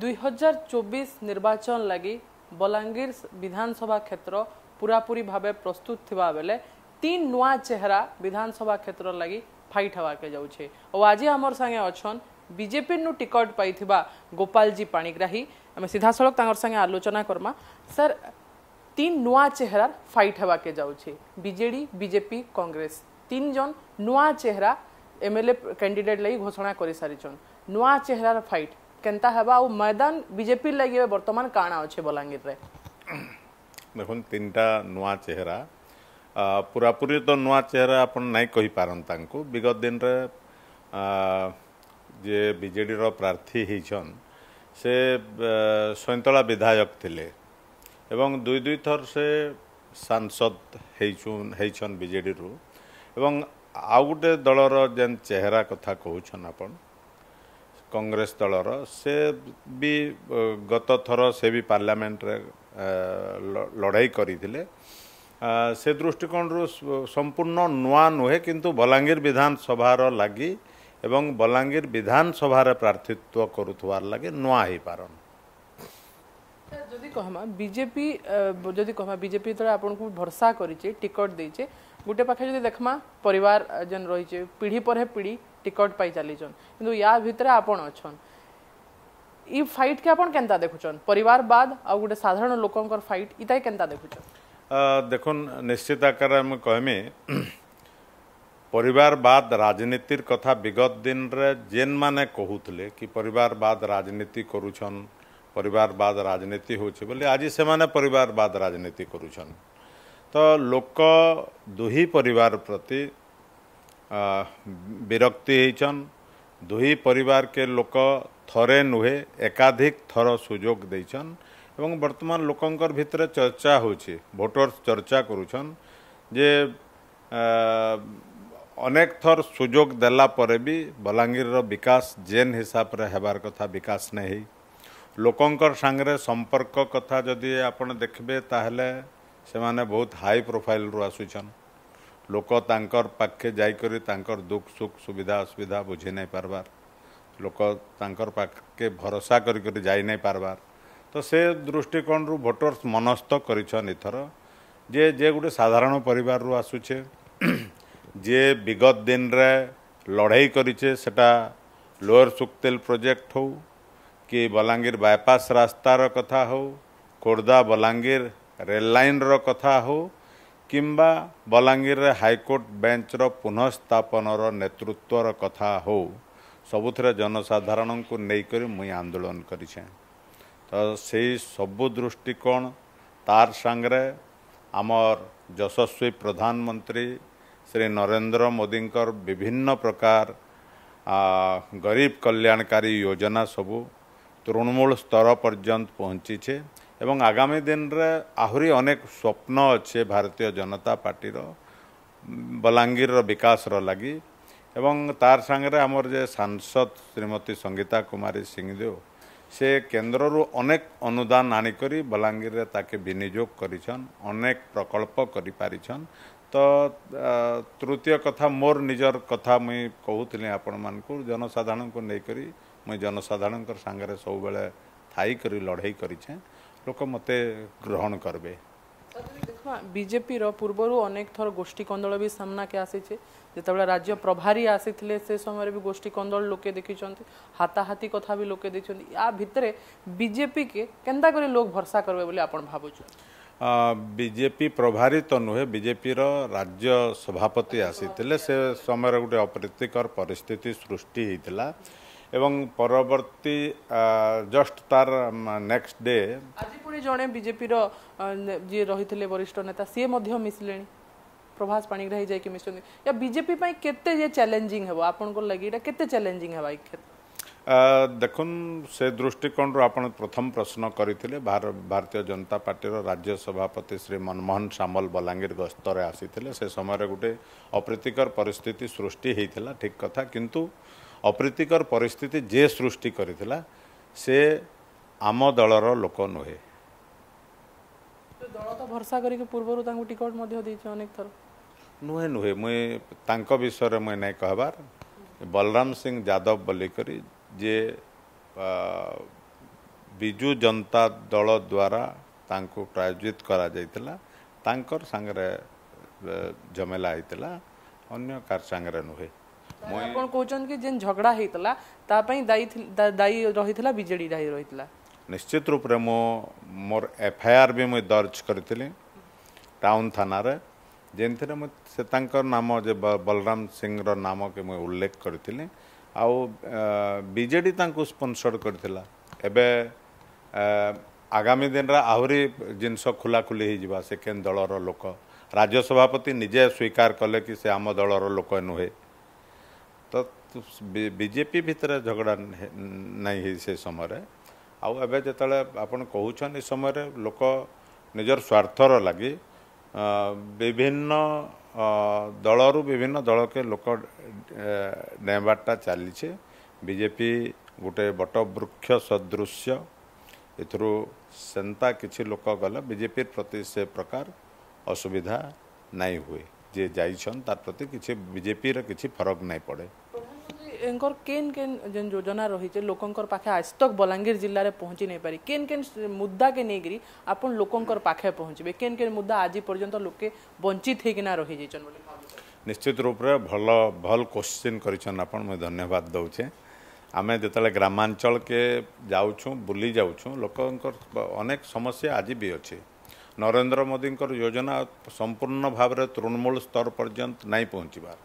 ଦୁଇ ହଜାର ଚବିଶ ନିର୍ବାଚନ ଲାଗି ବଲାଙ୍ଗୀର ବିଧାନସଭା କ୍ଷେତ୍ର ପୁରାପୁରି ଭାବେ ପ୍ରସ୍ତୁତ ଥିବାବେଳେ ତିନି ନୂଆ ଚେହେରା ବିଧାନସଭା କ୍ଷେତ୍ର ଲାଗି ଫାଇଟ୍ ହେବାକେ ଯାଉଛେ ଆଉ ଆଜି ଆମର ସାଙ୍ଗେ ଅଛନ୍ ବିଜେପିରୁ ଟିକଟ ପାଇଥିବା ଗୋପାଳଜୀ ପାଣିଗ୍ରାହୀ ଆମେ ସିଧାସଳଖ ତାଙ୍କର ସାଙ୍ଗେ ଆଲୋଚନା କର୍ମା ସାର୍ তিন নূয়া চেহারার ফাইট হওয়াকে যাচ্ছে বিজেডি বিজেপি কংগ্রেস তিনজন নূয়া চেহারা এমএলএ ক্যান্ডিডেট କ୍ୟାଣ୍ଡିଡ଼େଟ୍ ଲାଗି ଘୋଷଣା କରିସାରିଛନ୍ ନୂଆ ଚେହେରାର ଫାଇଟ୍ କେନ୍ତା ହେବା ଆଉ ମୈଦାନ ବିଜେପି ଲାଗି ବର୍ତ୍ତମାନ କାଣା ଅଛି ବଲାଙ୍ଗୀରରେ ଦେଖନ୍ତୁ ତିନିଟା ନୂଆ ଚେହେରା ପୁରାପୁରି ତ ନୂଆ ଚେହେରା ଆପଣ ନାଇଁ କହିପାରନ୍ ତାଙ୍କୁ ବିଗତ ଦିନରେ ଯିଏ ବିଜେଡ଼ିର ପ୍ରାର୍ଥୀ ହେଇଛନ୍ ସେ ସୈନ୍ତଳା ବିଧାୟକ ଥିଲେ ଏବଂ ଦୁଇ ଦୁଇ ଥର ସେ ସାଂସଦ ହେଇଛୁ ହେଇଛନ୍ ବିଜେଡ଼ିରୁ ଏବଂ ଆଉ ଗୋଟେ ଦଳର ଯେନ୍ ଚେହେରା କଥା କହୁଛନ୍ ଆପଣ କଂଗ୍ରେସ ଦଳର ସେ ବି ଗତଥର ସେ ବି ପାର୍ଲାମେଣ୍ଟରେ ଲଢ଼େଇ କରିଥିଲେ ସେ ଦୃଷ୍ଟିକୋଣରୁ ସମ୍ପୂର୍ଣ୍ଣ ନୂଆ ନୁହେଁ କିନ୍ତୁ ବଲାଙ୍ଗୀର ବିଧାନସଭାର ଲାଗି ଏବଂ ବଲାଙ୍ଗୀର ବିଧାନସଭାରେ ପ୍ରାର୍ଥୀତ୍ୱ କରୁଥିବାର ଲାଗି ନୂଆ ହେଇପାରନ୍ତି कहमा बीजेपी जदि कहमा बीजेपी जो आपको भरसा कर टिकट दे गोटे पाखे जो देखमा पर जेन रही पीढ़ी पर पीढ़ी टिकट पाई चलीचन कि भितर आपन अच्छा ये फाइट के आपन केंता देखुचन परिवार बाद आ गोटे साधारण लोकों फाइट इटा केंता देखुचन देख निश्चित आकार कहमी परिवार बाद राजनीतिर कथा विगत दिन रे जेन माने कहूले कि परिवार बाद राजनीति करुछन परिवारवाद राजनीति होली आज से परिवारवाद राजनीति कर तो लोक दुही परिवार प्रति विरक्ति दुही परिवार के लोक थरे नुहे एकाधिक थर सुजोग देचन एवं वर्तमान लोकंर भितर चर्चा होोटर्स चर्चा करुचन जे अनेक थर सुजोग देला परे भी बलांगीर विकास जेन हिसाब से हेबार कथा विकास नहीं ଲୋକଙ୍କର ସାଙ୍ଗରେ ସମ୍ପର୍କ କଥା ଯଦି ଆପଣ ଦେଖିବେ ତାହେଲେ ସେମାନେ ବହୁତ ହାଇ ପ୍ରୋଫାଇଲ୍ରୁ ଆସୁଛନ୍ ଲୋକ ତାଙ୍କର ପାଖେ ଯାଇକରି ତାଙ୍କର ଦୁଃଖ ସୁଖ ସୁବିଧା ଅସୁବିଧା ବୁଝି ନାଇଁ ପାର୍ବାର୍ ଲୋକ ତାଙ୍କର ପାଖକେ ଭରସା କରିକରି ଯାଇ ନାଇଁ ପାର୍ବାର୍ ତ ସେ ଦୃଷ୍ଟିକୋଣରୁ ଭୋଟର୍ସ ମନସ୍ଥ କରିଛନ୍ ଏଥର ଯେ ଯେ ଗୋଟେ ସାଧାରଣ ପରିବାରରୁ ଆସୁଛେ ଯିଏ ବିଗତ ଦିନରେ ଲଢ଼େଇ କରିଛେ ସେଟା ଲୋୟର ସୁକ୍ତେଲ ପ୍ରୋଜେକ୍ଟ ହଉ କି ବଲାଙ୍ଗୀର ବାଇପାସ୍ ରାସ୍ତାର କଥା ହେଉ ଖୋର୍ଦ୍ଧା ବଲାଙ୍ଗୀର ରେଲ ଲାଇନ୍ର କଥା ହେଉ କିମ୍ବା ବଲାଙ୍ଗୀରରେ ହାଇକୋର୍ଟ ବେଞ୍ଚର ପୁନଃସ୍ଥାପନର ନେତୃତ୍ୱର କଥା ହେଉ ସବୁଥିରେ ଜନସାଧାରଣଙ୍କୁ ନେଇକରି ମୁଇଁ ଆନ୍ଦୋଳନ କରିଛେଁ ତ ସେଇ ସବୁ ଦୃଷ୍ଟିକୋଣ ତାର୍ ସାଙ୍ଗରେ ଆମର୍ ଯଶସ୍ୱୀ ପ୍ରଧାନମନ୍ତ୍ରୀ ଶ୍ରୀ ନରେନ୍ଦ୍ର ମୋଦିଙ୍କର ବିଭିନ୍ନ ପ୍ରକାର ଗରିବ କଲ୍ୟାଣକାରୀ ଯୋଜନା ସବୁ ତୃଣମୂଳ ସ୍ତର ପର୍ଯ୍ୟନ୍ତ ପହଞ୍ଚିଛେ ଏବଂ ଆଗାମୀ ଦିନରେ ଆହୁରି ଅନେକ ସ୍ୱପ୍ନ ଅଛେ ଭାରତୀୟ ଜନତା ପାର୍ଟିର ବଲାଙ୍ଗୀରର ବିକାଶର ଲାଗି ଏବଂ ତାର ସାଙ୍ଗରେ ଆମର ଯେ ସାଂସଦ ଶ୍ରୀମତୀ ସଙ୍ଗୀତା କୁମାରୀ ସିଂହଦେଓ ସେ କେନ୍ଦ୍ରରୁ ଅନେକ ଅନୁଦାନ ଆଣିକରି ବଲାଙ୍ଗୀରରେ ତାକେ ବିନିଯୋଗ କରିଛନ୍ ଅନେକ ପ୍ରକଳ୍ପ କରିପାରିଛନ୍ ତ ତୃତୀୟ କଥା ମୋର ନିଜର କଥା ମୁଇଁ କହୁଥିଲି ଆପଣମାନଙ୍କୁ ଜନସାଧାରଣଙ୍କୁ ନେଇକରି ମୁଇଁ ଜନସାଧାରଣଙ୍କର ସାଙ୍ଗରେ ସବୁବେଳେ ଥାଇକରି ଲଢ଼େଇ କରିଛେଁ ଲୋକ ମୋତେ ଗ୍ରହଣ କରିବେ ବିଜେପିର ପୂର୍ବରୁ ଅନେକ ଥର ଗୋଷ୍ଠୀ କନ୍ଦଳ ବି ସାମ୍ନାକେ ଆସିଛି ଯେତେବେଳେ ରାଜ୍ୟ ପ୍ରଭାରୀ ଆସିଥିଲେ ସେ ସମୟରେ ବି ଗୋଷ୍ଠୀ କନ୍ଦଳ ଲୋକେ ଦେଖିଛନ୍ତି ହାତାହାତି କଥା ବି ଲୋକେ ଦେଖିଛନ୍ତି ୟା ଭିତରେ ବିଜେପିକେ କେନ୍ତା କରି ଲୋକ ଭରସା କରିବେ ବୋଲି ଆପଣ ଭାବୁଛନ୍ତି ବିଜେପି ପ୍ରଭାରୀ ତ ନୁହେଁ ବିଜେପିର ରାଜ୍ୟ ସଭାପତି ଆସିଥିଲେ ସେ ସମୟରେ ଗୋଟେ ଅପ୍ରୀତିକର ପରିସ୍ଥିତି ସୃଷ୍ଟି ହେଇଥିଲା এবং পরবর্তী জস্ট তার নেক্সট ডে আজি পুনি জনে বিজেপি র যে রহিতলে বরিষ্ঠ নেতা সি মিশলে প্রভাস পানি গ্রহী যাই কি মিশছেন ইয়া বিজেপি পাই কেতে যে চ্যালেঞ্জিং হব আপনার লাগি এটা কেতে চ্যালেঞ্জিং হবো এই ক্ষেত্রে দেখুন সে দৃষ্টিকোণর আপনার প্রথম প্রশ্ন করে ভারতীয় জনতা পার্টির রাজ্য সভাপতি শ্রী মনমোহন সামল বলাঙ্গীর গস্তরে আসিলে সে সময় গোটে অপ্রীতিকর পরিস্থিতি সৃষ্টি হয়েছিল ঠিক কথা কিন্তু ଅପ୍ରୀତିକର ପରିସ୍ଥିତି ଯିଏ ସୃଷ୍ଟି କରିଥିଲା ସେ ଆମ ଦଳର ଲୋକ ନୁହେଁ ଦଳ ତ ଭରସା କରିକି ପୂର୍ବରୁ ତାଙ୍କୁ ଟିକେଟ୍ ମଧ୍ୟ ଦେଇଛି ଅନେକ ଥର ନୁହେଁ ନୁହେଁ ମୁଇଁ ତାଙ୍କ ବିଷୟରେ ମୁଇଁ ନାଇଁ କହିବାର ବଲରାମ ସିଂ ଯାଦବ ବୋଲିକରି ଯିଏ ବିଜୁ ଜନତା ଦଳ ଦ୍ୱାରା ତାଙ୍କୁ ପ୍ରାୟୋଜିତ କରାଯାଇଥିଲା ତାଙ୍କର ସାଙ୍ଗରେ ଜମେଲା ହେଇଥିଲା ଅନ୍ୟ କାହାର ସାଙ୍ଗରେ ନୁହେଁ ଆପଣ କହୁଛନ୍ତି କି ଯେନ୍ ଝଗଡ଼ା ହେଇଥିଲା ତା ପାଇଁ ଦାୟୀ ଦାୟୀ ରହିଥିଲା ବିଜେଡି ଦାୟୀ ରହିଥିଲା ନିଶ୍ଚିତ ରୂପରେ ମୁଁ ମୋର ଏଫଆଇଆର ବି ମୁଇଁ ଦର୍ଜ କରିଥିଲି ଟାଉନ ଥାନାରେ ଯେନ୍ଥିରେ ମୁଁ ସେ ତାଙ୍କର ନାମ ଯେ ବଲରାମ ସିଂର ନାମକେ ମୁଇଁ ଉଲ୍ଲେଖ କରିଥିଲି ଆଉ ବିଜେଡ଼ି ତାଙ୍କୁ ସ୍ପନ୍ସର୍ଡ଼ କରିଥିଲା ଏବେ ଆଗାମୀ ଦିନରେ ଆହୁରି ଜିନିଷ ଖୋଲାଖୋଲି ହେଇଯିବା ସେ କେନ୍ ଦଳର ଲୋକ ରାଜ୍ୟ ନିଜେ ସ୍ୱୀକାର କଲେ କି ସେ ଆମ ଦଳର ଲୋକ ନୁହେଁ ତ ବିଜେପି ଭିତରେ ଝଗଡ଼ା ନାହିଁ ସେ ସମୟରେ ଆଉ ଏବେ ଯେତେବେଳେ ଆପଣ କହୁଛନ୍ତି ସମୟରେ ଲୋକ ନିଜର ସ୍ୱାର୍ଥର ଲାଗି ବିଭିନ୍ନ ଦଳରୁ ବିଭିନ୍ନ ଦଳକେ ଲୋକ ନେବାରଟା ଚାଲିଛି ବିଜେପି ଗୋଟେ ବଟବୃକ୍ଷ ସଦୃଶ ଏଥିରୁ ସେନ୍ତା କିଛି ଲୋକ ଗଲେ ବିଜେପି ପ୍ରତି ସେ ପ୍ରକାର ଅସୁବିଧା ନାଇଁ ହୁଏ ଯିଏ ଯାଇଛନ୍ ତାର୍ ପ୍ରତି କିଛି ବିଜେପିର କିଛି ଫରକ ନାଇଁ ପଡ଼େ ଏଙ୍କର କେନ୍ କେନ୍ ଯେନ୍ ଯୋଜନା ରହିଛେ ଲୋକଙ୍କର ପାଖେ ଆଜତକ ବଲାଙ୍ଗୀର ଜିଲ୍ଲାରେ ପହଞ୍ଚି ନେଇପାରି କେନ୍ କେନ୍ ମୁଦ୍ଦାକେ ନେଇକିରି ଆପଣ ଲୋକଙ୍କର ପାଖେ ପହଞ୍ଚିବେ କେନ୍ କେନ୍ ମୁଦ୍ଦା ଆଜି ପର୍ଯ୍ୟନ୍ତ ଲୋକେ ବଞ୍ଚିତ ହେଇକିନା ରହିଯାଇଛନ୍ ବୋଲି ନିଶ୍ଚିତ ରୂପରେ ଭଲ ଭଲ କୋଶ୍ଚିନ୍ କରିଛନ୍ ଆପଣ ମୁଇଁ ଧନ୍ୟବାଦ ଦେଉଛେ ଆମେ ଯେତେବେଳେ ଗ୍ରାମାଞ୍ଚଳକେ ଯାଉଛୁ ବୁଲି ଯାଉଛୁ ଲୋକଙ୍କର ଅନେକ ସମସ୍ୟା ଆଜି ବି ଅଛି ନରେନ୍ଦ୍ର ମୋଦିଙ୍କର ଯୋଜନା ସମ୍ପୂର୍ଣ୍ଣ ଭାବରେ ତୃଣମୂଳ ସ୍ତର ପର୍ଯ୍ୟନ୍ତ ନାହିଁ ପହଞ୍ଚିବାର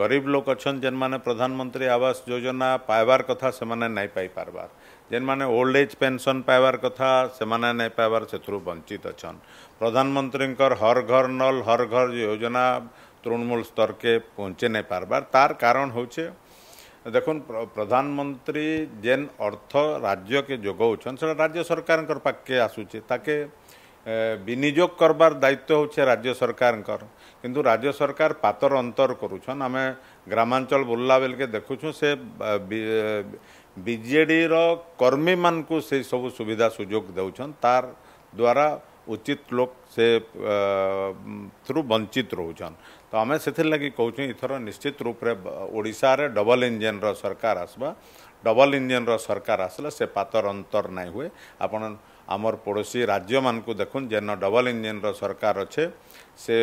ଗରିବ ଲୋକ ଅଛନ୍ତି ଯେନ୍ମାନେ ପ୍ରଧାନମନ୍ତ୍ରୀ ଆବାସ ଯୋଜନା ପାଇବାର କଥା ସେମାନେ ନାଇଁ ପାଇପାରବାର ଯେନ୍ମାନେ ଓଲ୍ଡ ଏଜ୍ ପେନ୍ସନ୍ ପାଇବାର କଥା ସେମାନେ ନାଇଁ ପାଇବାର ସେଥିରୁ ବଞ୍ଚିତ ଅଛନ୍ ପ୍ରଧାନମନ୍ତ୍ରୀଙ୍କର ହର ଘର ନଲ ହର ଘର ଯୋଜନା ତୃଣମୂଳ ସ୍ତରକେ ପହଞ୍ଚେଇ ନାଇଁ ପାରବାର ତାର କାରଣ ହଉଛେ দেখুন প্রধানমন্ত্রী যেন অর্থ রাজ্যকে যোগাউছেন সেটা রাজ্য সরকারের পাখে আসুছে তাকে বিনিযোগ করবার দায়িত্ব হচ্ছে রাজ্য সরকারঙ্কর কিন্তু রাজ্য সরকার পাতর অন্তর করুছন আমি গ্রামাঞ্চল বুল্লা বেলকে দেখুছু সে বিজেডির কর্মী মানুষ সেই সব সুবিধা সুযোগ দেউছন তার দ্বারা উচিত লোক সে থ্রু বঞ্চিত রহুছন তো আমি সেথির লাগি কହୁଛୁ এথর নিশ্চিত রূপে ওড়িশার ডবল ইঞ্জিনর সরকার আসবা ଡବଲ୍ ଇଞ୍ଜିନ୍ର ସରକାର ଆସିଲା ସେ ପାତର ଅନ୍ତର ନାଇଁ ହୁଏ ଆପଣ ଆମର ପଡ଼ୋଶୀ ରାଜ୍ୟମାନଙ୍କୁ ଦେଖୁନ୍ ଯେନ ଡବଲ୍ ଇଞ୍ଜିନର ସରକାର ଅଛେ ସେ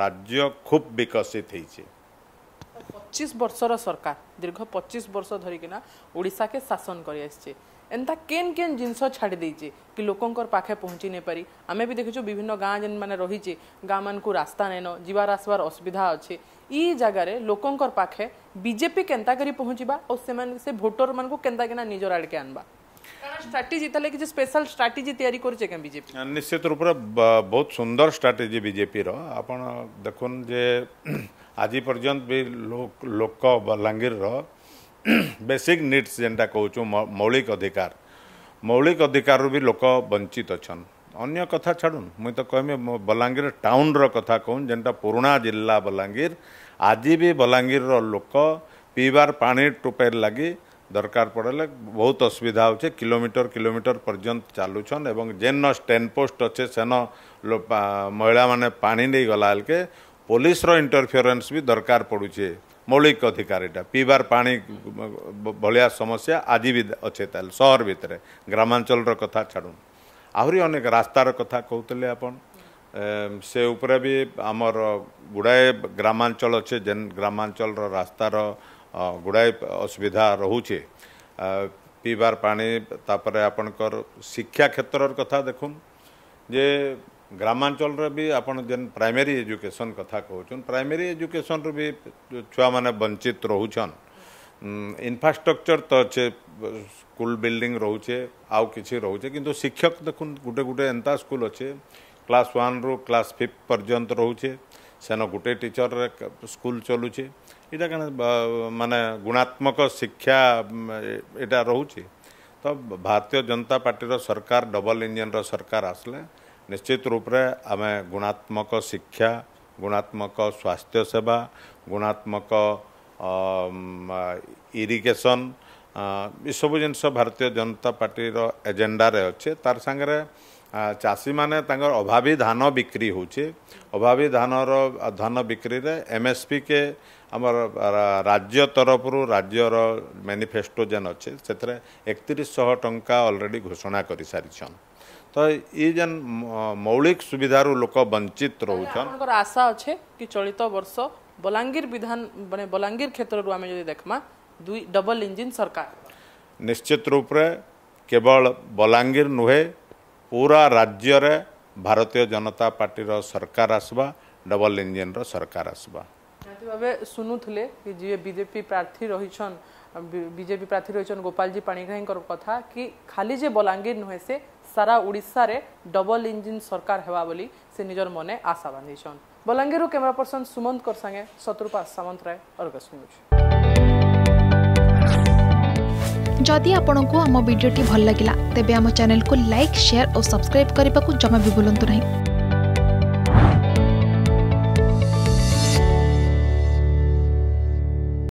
ରାଜ୍ୟ ଖୁବ୍ ବିକଶିତ ହେଇଛି ପଚିଶ ବର୍ଷର ସରକାର ଦୀର୍ଘ ପଚିଶ ବର୍ଷ ଧରିକିନା ଓଡ଼ିଶାକେ ଶାସନ କରିଆସିଛି एंता केन केन जिनस छाड़ दे कि लोकंर पाखे पहुँची नहीं पारि आम भी देखीचु विभिन्न गाँव जेन मैंने रही गाँव मान रास्ता नैन जीवार आसवार असुविधा अच्छे इ जगार लोकंर पाखे बीजेपी के पहुँचवा और से, भोटर मान को केना आड़ के आनवा स्ट्राटेजी स्पेशल स्ट्राटेजी तैयारी कर बीजेपी निश्चित रूप से बहुत सुंदर स्ट्राटेजी बीजेपी रखे आज पर्यंत भी लोक बलांगीर ବେସିକ୍ ନିଡ଼ସ୍ ଯେନ୍ଟା କହୁଛୁ ମୌଳିକ ଅଧିକାର ମୌଳିକ ଅଧିକାରରୁ ବି ଲୋକ ବଞ୍ଚିତ ଅଛନ୍ ଅନ୍ୟ କଥା ଛାଡ଼ୁନ୍ ମୁଇଁ ତ କହିମି ବଲାଙ୍ଗୀର ଟାଉନ୍ର କଥା କହୁନ୍ ଯେନ୍ଟା ପୁରୁଣା ଜିଲ୍ଲା ବଲାଙ୍ଗୀର ଆଜି ବି ବଲାଙ୍ଗୀରର ଲୋକ ପିଇବାର ପାଣି ଟୋପେର ଲାଗି ଦରକାର ପଡ଼ିଲେ ବହୁତ ଅସୁବିଧା ହେଉଛେ କିଲୋମିଟର କିଲୋମିଟର ପର୍ଯ୍ୟନ୍ତ ଚାଲୁଛନ୍ ଏବଂ ଯେନ ଷ୍ଟେଣ୍ଡ ପୋଷ୍ଟ ଅଛେ ସେନ ମହିଳାମାନେ ପାଣି ନେଇ ଗଲା ବେଳକେ ପୋଲିସର ଇଣ୍ଟରଫିଅରେନ୍ସ ବି ଦରକାର ପଡ଼ୁଛେ ମୌଳିକ ଅଧିକାର ଏଇଟା ପିଇବାର ପାଣି ଭଳିଆ ସମସ୍ୟା ଆଜି ବି ଅଛେ ତାହେଲେ ସହର ଭିତରେ ଗ୍ରାମାଞ୍ଚଳର କଥା ଛାଡ଼ୁନ ଆହୁରି ଅନେକ ରାସ୍ତାର କଥା କହୁଥିଲେ ଆପଣ ସେ ଉପରେ ବି ଆମର ଗୁଡ଼ାଏ ଗ୍ରାମାଞ୍ଚଳ ଅଛେ ଯେନ୍ ଗ୍ରାମାଞ୍ଚଳର ରାସ୍ତାର ଗୁଡ଼ାଏ ଅସୁବିଧା ରହୁଛେ ପିଇବାର ପାଣି ତାପରେ ଆପଣଙ୍କର ଶିକ୍ଷା କ୍ଷେତ୍ରର କଥା ଦେଖୁନ୍ ଯେ ଗ୍ରାମାଞ୍ଚଳରେ ବି ଆପଣ ଯେନ୍ ପ୍ରାଇମେରୀ ଏଜୁକେସନ୍ କଥା କହୁଛନ୍ ପ୍ରାଇମେରୀ ଏଜୁକେସନ୍ରୁ ବି ଛୁଆମାନେ ବଞ୍ଚିତ ରହୁଛନ୍ ଇନଫ୍ରାଷ୍ଟ୍ରକ୍ଚର୍ ତ ଅଛେ ସ୍କୁଲ୍ ବିଲ୍ଡିଂ ରହୁଛେ ଆଉ କିଛି ରହୁଛେ କିନ୍ତୁ ଶିକ୍ଷକ ଦେଖୁନ୍ ଗୋଟେ ଗୋଟେ ଏନ୍ତା ସ୍କୁଲ୍ ଅଛେ କ୍ଲାସ୍ ୱାନ୍ରୁ କ୍ଲାସ୍ ଫିଫ୍ଥ ପର୍ଯ୍ୟନ୍ତ ରହୁଛେ ସେନ ଗୋଟେ ଟିଚର୍ରେ ସ୍କୁଲ୍ ଚଲୁଛେ ଏଇଟା କାଣା ମାନେ ଗୁଣାତ୍ମକ ଶିକ୍ଷା ଏଇଟା ରହୁଛି ତ ଭାରତୀୟ ଜନତା ପାର୍ଟିର ସରକାର ଡବଲ ଇଞ୍ଜିନ୍ର ସରକାର ଆସିଲେ ନିଶ୍ଚିତ ରୂପରେ ଆମେ ଗୁଣାତ୍ମକ ଶିକ୍ଷା ଗୁଣାତ୍ମକ ସ୍ୱାସ୍ଥ୍ୟ ସେବା ଗୁଣାତ୍ମକ ଇରିଗେସନ୍ ଏସବୁ ଜିନିଷ ଭାରତୀୟ ଜନତା ପାର୍ଟିର ଏଜେଣ୍ଡାରେ ଅଛି ତାର ସାଙ୍ଗରେ ଚାଷୀମାନେ ତାଙ୍କର ଅଭାବୀ ଧାନ ବିକ୍ରି ହେଉଛି ଅଭାବୀ ଧାନର ଧାନ ବିକ୍ରିରେ ଏମ୍ ଏସ୍ ପି କେ ଆମର ରାଜ୍ୟ ତରଫରୁ ରାଜ୍ୟର ମ୍ୟାନିଫେଷ୍ଟୋ ଯେନ୍ ଅଛି ସେଥିରେ ଏକତିରିଶଶହ ଟଙ୍କା ଅଲରେଡ଼ି ଘୋଷଣା କରିସାରିଛନ୍ ତ ଇ ଯେନ୍ ମୌଳିକ ସୁବିଧାରୁ ଲୋକ ବଞ୍ଚିତ ରହୁଛନ୍ ଆଶା ଅଛେ କି ଚଳିତ ବର୍ଷ ବଲାଙ୍ଗୀର ବିଧାନ ମାନେ ବଲାଙ୍ଗୀର କ୍ଷେତ୍ରରୁ ଆମେ ଯଦି ଦେଖମା ଦୁଇ ଡବଲ ଇଞ୍ଜିନ୍ ସରକାର ନିଶ୍ଚିତ ରୂପରେ କେବଳ ବଲାଙ୍ଗୀର ନୁହେଁ ପୁରା ରାଜ୍ୟରେ ଭାରତୀୟ ଜନତା ପାର୍ଟିର ସରକାର ଆସିବା ଡବଲ ଇଞ୍ଜିନ୍ର ସରକାର ଆସିବା ଭାବେ ଶୁଣୁଥିଲେ କି ଯିଏ ବିଜେପି ପ୍ରାର୍ଥୀ ରହିଛନ୍ ବିଜେପି ପ୍ରାର୍ଥୀ ରହିଛନ୍ ଗୋପାଳଜୀ ପାଣିଗ୍ରାହୀଙ୍କର କଥା କି ଖାଲି ଯେ ବଲାଙ୍ଗୀର ନୁହେଁ ସେ সারা ওড়িশার ডবল ইঞ্জিন সরকার হওয়া বলে সে নিজের মনে আশা বাঁধিছন বলাঙ্গীর ক্যামেরা পর্সন সুমন্তর সাথে শত্রুপা সামন্ত রায় অর্গস নিউজ যদি আপনার আম ভিডিওটি ভাল লাগিলা তেবে আম চ্যানেলকে লাইক সেয়ার ও সবসক্রাইব করা জমা বি ভুলতু না